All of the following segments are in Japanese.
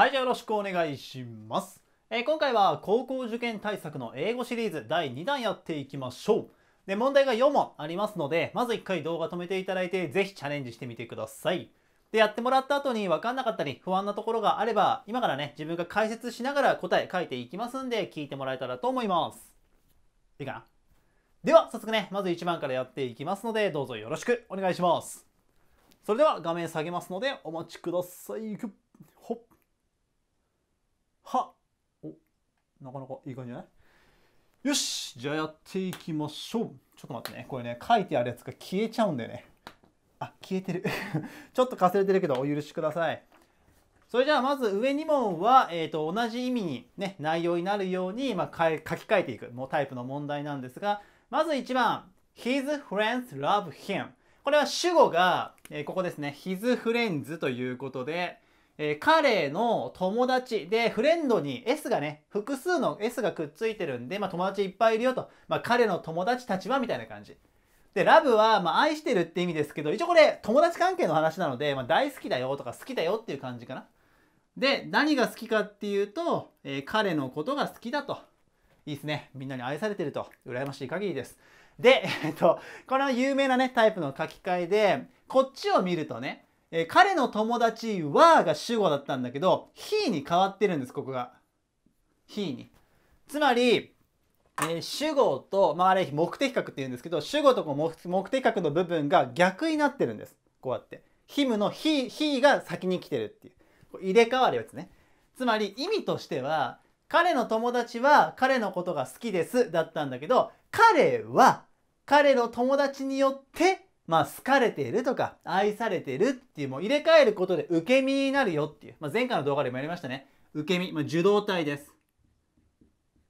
はいじゃあよろしくお願いします、えー、今回は高校受験対策の英語シリーズ第2弾やっていきましょうで問題が4問ありますのでまず1回動画止めていただいて是非チャレンジしてみてくださいでやってもらった後に分かんなかったり不安なところがあれば今からね自分が解説しながら答え書いていきますんで聞いてもらえたらと思いますいいかなでは早速ねまず1番からやっていきますのでどうぞよろしくお願いしますそれでは画面下げますのでお待ちくださいはおなかなかいい感じじゃないよしじゃあやっていきましょうちょっと待ってねこれね書いてあるやつが消えちゃうんだよねあ消えてる ちょっとかすれてるけどお許しくださいそれじゃあまず上2問は、えー、と同じ意味に、ね、内容になるように、まあ、書き換えていくもうタイプの問題なんですがまず1番 His friends love him これは主語が、えー、ここですね His friends ということでえー、彼の友達で、フレンドに S がね、複数の S がくっついてるんで、まあ、友達いっぱいいるよと。まあ、彼の友達たちはみたいな感じ。で、ラブは、まあ、愛してるって意味ですけど、一応これ、友達関係の話なので、まあ、大好きだよとか好きだよっていう感じかな。で、何が好きかっていうと、えー、彼のことが好きだと。いいですね。みんなに愛されてると。羨ましい限りです。で、えっと、こは有名なね、タイプの書き換えで、こっちを見るとね、えー、彼の友達はが主語だったんだけど、he に変わってるんです、ここが。he に。つまり、えー、主語と、まあ、あれ目的格って言うんですけど、主語とこ目的格の部分が逆になってるんです。こうやって。him の he, he が先に来てるっていう。入れ替わるやつね。つまり意味としては、彼の友達は彼のことが好きですだったんだけど、彼は彼の友達によってまあ、好かれているとか、愛されているっていう、もう入れ替えることで受け身になるよっていう。まあ、前回の動画でもやりましたね。受け身、まあ、受動体です。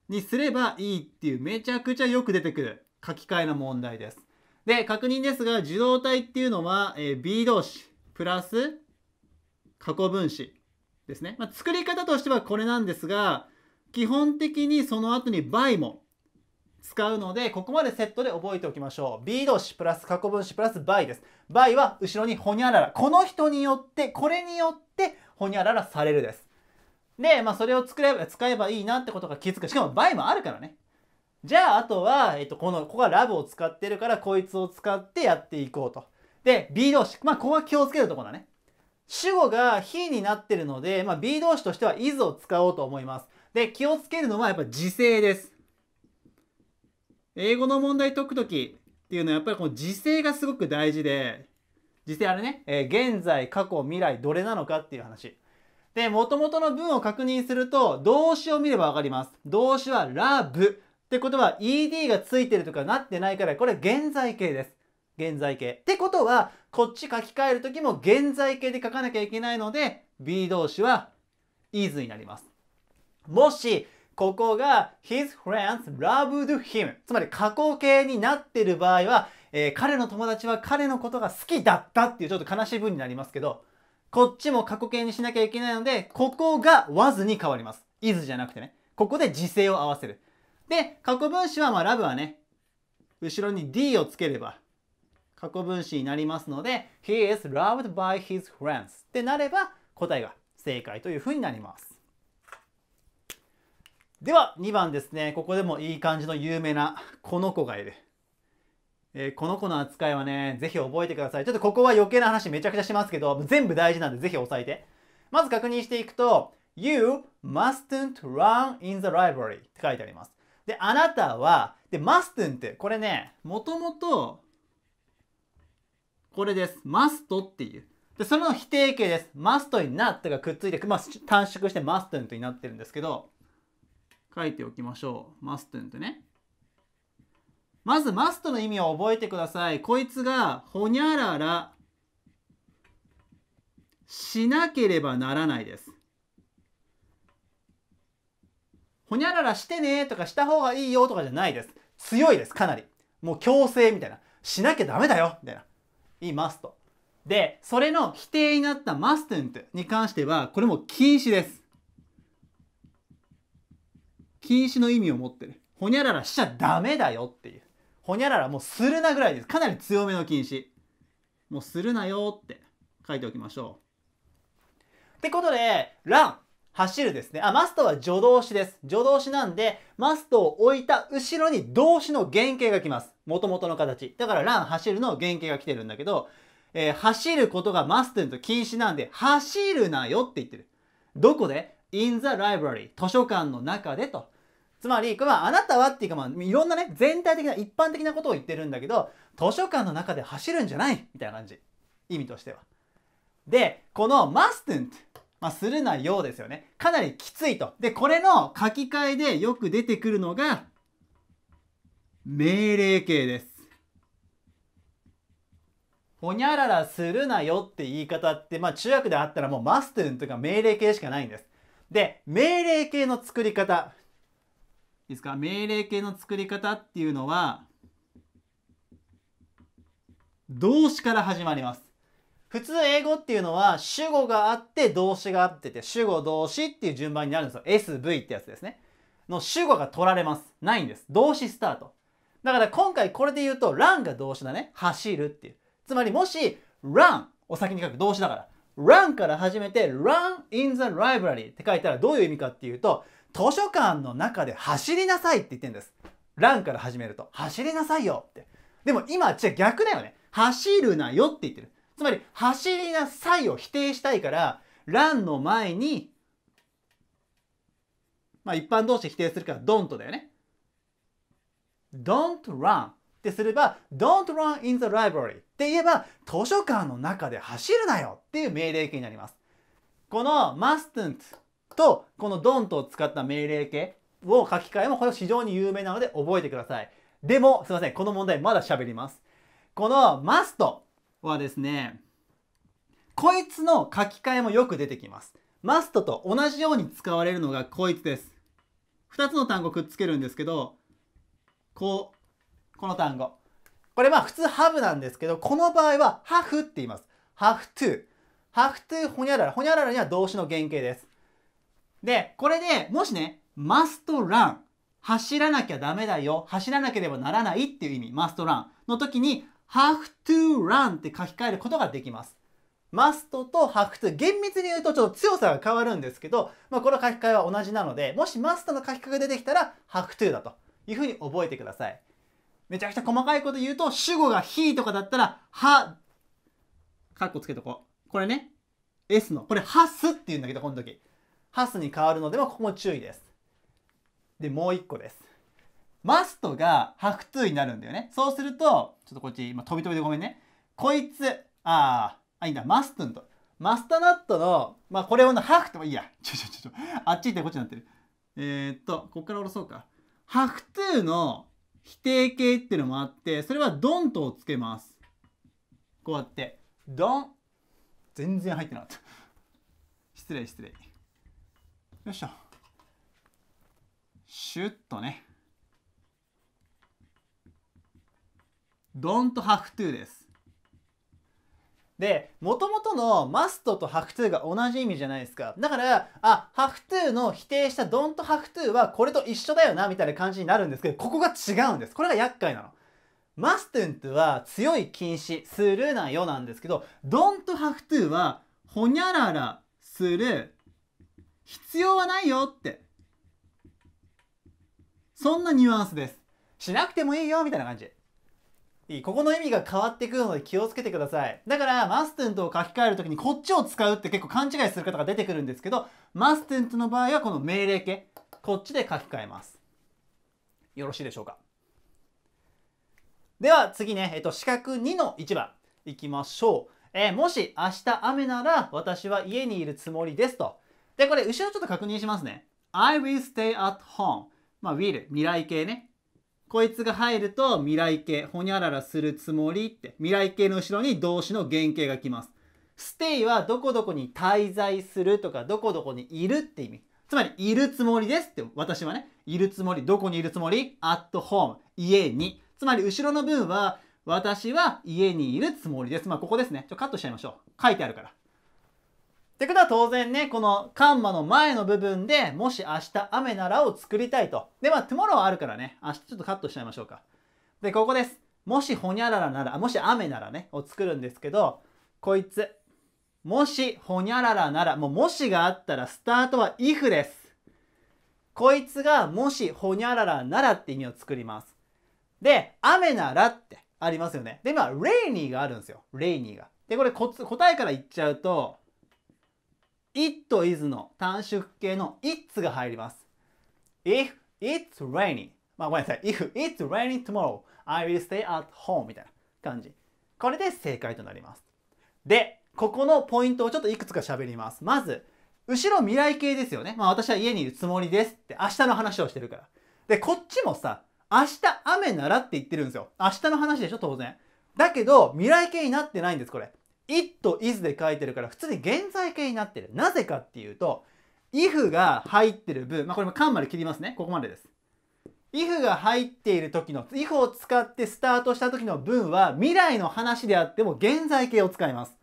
にすればいいっていう、めちゃくちゃよく出てくる書き換えの問題です。で、確認ですが、受動体っていうのは、えー、B 動詞、プラス、過去分詞ですね。まあ、作り方としてはこれなんですが、基本的にその後に by も使うので、ここまでセットで覚えておきましょう。B 動詞プラス過去分詞プラス by です。by は後ろにほにゃらら。この人によって、これによってほにゃららされるです。で、まあ、それを作れば、使えばいいなってことが気づく。しかも by もあるからね。じゃあ、あとは、えっと、この、ここはラブを使ってるから、こいつを使ってやっていこうと。で、B 動詞。まあ、ここは気をつけるとこだね。主語が非になってるので、まあ、B 動詞としては is を使おうと思います。で、気をつけるのはやっぱ時制です。英語の問題解く時っていうのはやっぱりこの時勢がすごく大事で時勢あれね、えー、現在過去未来どれなのかっていう話で元々の文を確認すると動詞を見れば分かります動詞は「ラブ」ってことは ED がついてるとかなってないからこれ現在形です現在形ってことはこっち書き換える時も現在形で書かなきゃいけないので B 動詞は is になりますもしここが his friends loved him つまり過去形になってる場合は、えー、彼の友達は彼のことが好きだったっていうちょっと悲しい文になりますけどこっちも過去形にしなきゃいけないのでここが was に変わります is じゃなくてねここで時制を合わせるで過去分詞はまあ love はね後ろに d をつければ過去分詞になりますので he is loved by his friends ってなれば答えが正解というふうになりますでは2番ですねここでもいい感じの有名なこの子がいる、えー、この子の扱いはねぜひ覚えてくださいちょっとここは余計な話めちゃくちゃしますけど全部大事なんでぜひ押さえてまず確認していくと You mustn't run in the library って書いてありますであなたはで mustn't ってこれねもともとこれです must っていうでその否定形です must に not がくっついて、まあ、短縮して mustn't になってるんですけど書いておきましょう。マストゥンってね。まずマストの意味を覚えてください。こいつがほにゃららしなければならないです。ほにゃららしてねとかした方がいいよとかじゃないです。強いです、かなり。もう強制みたいな。しなきゃダメだよみたいな。いいマスト。で、それの否定になったマストゥントに関しては、これも禁止です。禁止の意味を持ってる。ほにゃららしちゃダメだよっていう。ほにゃららもうするなぐらいです。かなり強めの禁止。もうするなよって書いておきましょう。ってことで、ラン、走るですね。あ、マストは助動詞です。助動詞なんで、マストを置いた後ろに動詞の原型が来ます。元々の形。だからラン、走るの原型が来てるんだけど、えー、走ることがマストと禁止なんで、走るなよって言ってる。どこで in the library 図書館の中でとつまり、れあ、あなたはっていうか、まあ、いろんなね、全体的な、一般的なことを言ってるんだけど、図書館の中で走るんじゃないみたいな感じ。意味としては。で、この mustn't、まあ、するなようですよね。かなりきついと。で、これの書き換えでよく出てくるのが、命令形です。ほにゃららするなよって言い方って、まあ中学であったらもうマス t n t とか命令形しかないんです。で、命令形の作り方。いいですか命令形の作り方っていうのは、動詞から始まります。普通英語っていうのは主語があって動詞があってて主語動詞っていう順番になるんですよ。SV ってやつですね。の主語が取られます。ないんです。動詞スタート。だから今回これで言うと run が動詞だね。走るっていう。つまりもし run を先に書く動詞だから run から始めて run in the library って書いたらどういう意味かっていうと図書館の中で走りなさいって言ってるんです。run から始めると走りなさいよって。でも今じゃ逆だよね。走るなよって言ってる。つまり走りなさいを否定したいから run の前にまあ一般同士否定するから don't だよね。don't run ってすれば Don't run in the library って言えば図書館の中で走るなよっていう命令形になります。この mustn't とこの don't を使った命令形を書き換えもこれ非常に有名なので覚えてください。でもすいませんこの問題まだ喋ります。この must はですねこいつの書き換えもよく出てきます。must と同じように使われるのがこいつです。2つの単語くっつけるんですけどこうこの単語。これまあ普通ハブなんですけど、この場合はハフって言います。ハフトゥ。ハフトゥホニャララ。ホニャララには動詞の原型です。で、これでもしね、マストラン。走らなきゃダメだよ。走らなければならないっていう意味。マストラン。の時に、ハフトゥランって書き換えることができます。マストとハフトゥ。厳密に言うとちょっと強さが変わるんですけど、まあこの書き換えは同じなので、もしマストの書き換えが出てきたら、ハフトゥだというふうに覚えてください。めちゃくちゃ細かいこと言うと、主語がひとかだったら、は、かっこつけとこう。これね、s の、これはすって言うんだけど、この時。はすに変わるのでは、ここも注意です。で、もう一個です。マストがハクトゥになるんだよね。そうすると、ちょっとこっち、今飛び飛びでごめんね。こいつ、あー、あ、いいんだ、マストゥンと。マスタナットの、まあ、これをの、ハクトもいいや。ちょちょちょちょ、あっち行ってこっちになってる。えー、っと、こっから下ろそうか。ハクトゥの否定形っていうのもあってそれは「ドン」とをつけますこうやって「ドン」全然入ってなかった失礼失礼よいしょシュッとねドンとハフトゥーですで、元々のマストと a クト to が同じ意味じゃないですか。だから、あ、have to の否定した don't と a v e to はこれと一緒だよな、みたいな感じになるんですけど、ここが違うんです。これが厄介なの。マストゥントは強い禁止、するなよなんですけど、ドンとハクトゥーは、ほにゃららする、必要はないよって。そんなニュアンスです。しなくてもいいよ、みたいな感じ。ここの意味が変わってくるので気をつけてください。だから、マステゥンとを書き換える時にこっちを使うって結構勘違いする方が出てくるんですけど、マステゥンとの場合はこの命令形、こっちで書き換えます。よろしいでしょうか。では次ね、えっと、四角2の1番いきましょう。えー、もし明日雨なら私は家にいるつもりですと。で、これ後ろちょっと確認しますね。I will stay at home。まあ、will。未来形ね。こいつが入ると未来形、ほにゃららするつもりって、未来形の後ろに動詞の原型が来ます。stay はどこどこに滞在するとか、どこどこにいるって意味。つまり、いるつもりですって、私はね、いるつもり、どこにいるつもり ?at home、家に。つまり、後ろの文は、私は家にいるつもりです。まあ、ここですね。ちょ、カットしちゃいましょう。書いてあるから。ってことは当然ね、このカンマの前の部分でもし明日雨ならを作りたいと。で、まあ、トゥモローあるからね、明日ちょっとカットしちゃいましょうか。で、ここです。もしほにゃららなら、もし雨ならね、を作るんですけど、こいつ、もしほにゃららなら、もうもしがあったらスタートは if です。こいつがもしほにゃららならって意味を作ります。で、雨ならってありますよね。で、今、レイニーがあるんですよ。レイニーが。で、これ答えから言っちゃうと、it is の短縮形の it's が入ります。if it's r a i n g まあごめんなさい。if it's raining tomorrow, I will stay at home みたいな感じ。これで正解となります。で、ここのポイントをちょっといくつか喋ります。まず、後ろ未来形ですよね。まあ私は家にいるつもりですって明日の話をしてるから。で、こっちもさ、明日雨ならって言ってるんですよ。明日の話でしょ、当然。だけど、未来形になってないんです、これ。it is で書いてるから普通に現在形になってる。なぜかっていうと、if が入ってる分、まあ、これもカンマで切りますね。ここまでです。if が入っている時の、if を使ってスタートした時の文は未来の話であっても現在形を使います。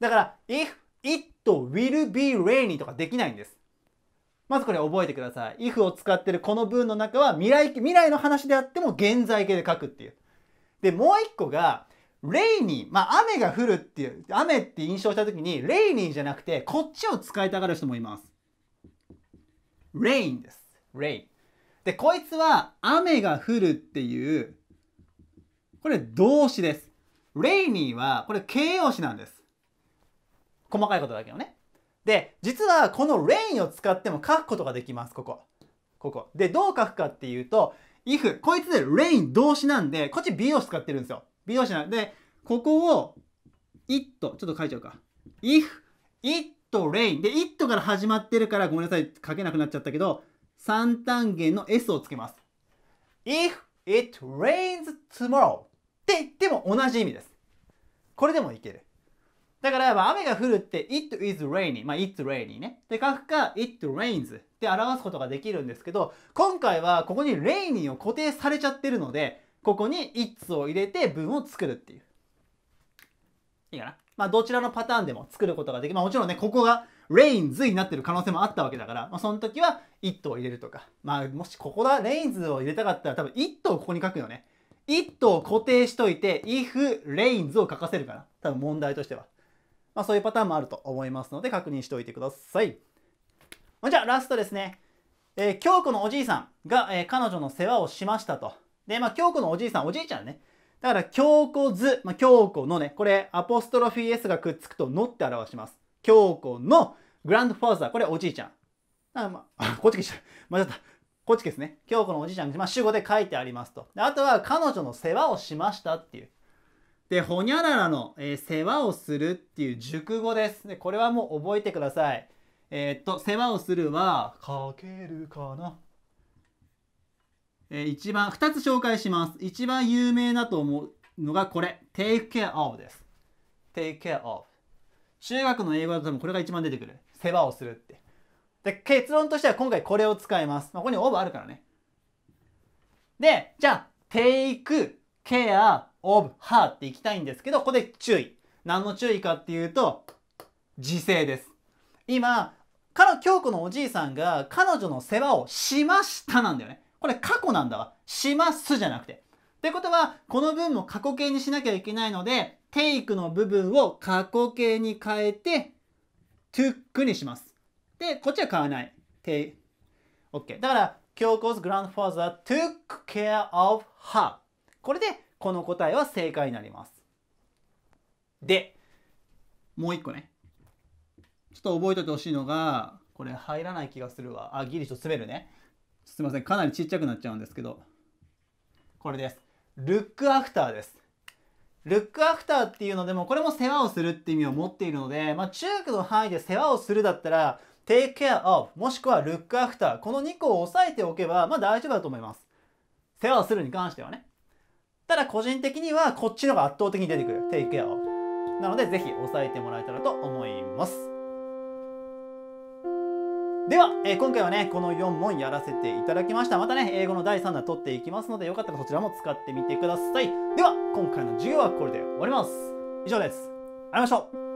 だから、if it will be rainy とかできないんです。まずこれ覚えてください。if を使ってるこの文の中は未来、未来の話であっても現在形で書くっていう。で、もう一個が、レイニー、まあ雨が降るっていう、雨って印象した時に、レイニーじゃなくて、こっちを使いたがる人もいます。レインです。レイン。で、こいつは雨が降るっていう、これ動詞です。レイニーは、これ形容詞なんです。細かいことだけどね。で、実はこのレインを使っても書くことができます、ここ。ここ。で、どう書くかっていうと、if、こいつでレイン動詞なんで、こっち B を使ってるんですよ。美容師なんで、ここを it、ちょっと書いちゃうか。if, it rain で、it から始まってるからごめんなさい、書けなくなっちゃったけど、三単元の s をつけます。if it rains tomorrow って言っても同じ意味です。これでもいける。だからやっぱ雨が降るって it is rainy まあ it's rainy ね。で書くか it rains って表すことができるんですけど、今回はここに rainy を固定されちゃってるので、ここに its を入れて文を作るっていう。いいかなまあ、どちらのパターンでも作ることができまあ、もちろんね、ここが rains になってる可能性もあったわけだから、まあ、その時は it を入れるとか。まあ、もしここだ、rains を入れたかったら多分 it をここに書くよね。it を固定しといて if rains を書かせるかな。多分問題としては。まあ、そういうパターンもあると思いますので確認しておいてください。じゃあラストですね。えー、京子のおじいさんが、えー、彼女の世話をしましたと。で、まあ、京子のおじいさん、おじいちゃんね。だから、京子図、まあ、京子のね、これ、アポストロフィー S がくっつくと、のって表します。京子のグランドファーザー、これおじいちゃん。あ、まあ、こっち来ちゃった。間違った。こっちですね。京子のおじいちゃんが、まあ、主語で書いてありますと。であとは、彼女の世話をしましたっていう。で、ほにゃららの、えー、世話をするっていう熟語です。で、これはもう覚えてください。えー、っと、世話をするは、かけるかな。えー、一番、2つ紹介します。一番有名だと思うのがこれ。take care of です。take care of。中学の英語だと多分これが一番出てくる。世話をするって。で、結論としては今回これを使います。まあ、ここに of あるからね。で、じゃあ、take care of her っていきたいんですけど、ここで注意。何の注意かっていうと、時制です。今、彼、京子のおじいさんが彼女の世話をしましたなんだよね。これ過去なんだわ。しますじゃなくて。ってことは、この文も過去形にしなきゃいけないので、take の部分を過去形に変えて、took にします。で、こっちは買わない。take。OK。だから、Kyoko's grandfather took care of her. これで、この答えは正解になります。で、もう一個ね。ちょっと覚えておいてほしいのが、これ入らない気がするわ。あ、ギリシャ詰めるね。すいませんかなりちっちゃくなっちゃうんですけどこれですルックアフターですルックアフターっていうのでもこれも世話をするって意味を持っているので、まあ、中学の範囲で世話をするだったら take care of もしくはルックアフターこの2個を押さえておけばまあ大丈夫だと思います世話をするに関してはねただ個人的にはこっちの方が圧倒的に出てくる take care of なのでぜひ押さえてもらえたらと思いますでは、えー、今回はね、この4問やらせていただきました。またね、英語の第3弾取っていきますので、よかったらそちらも使ってみてください。では、今回の授業はこれで終わります。以上です。ありがとうございました。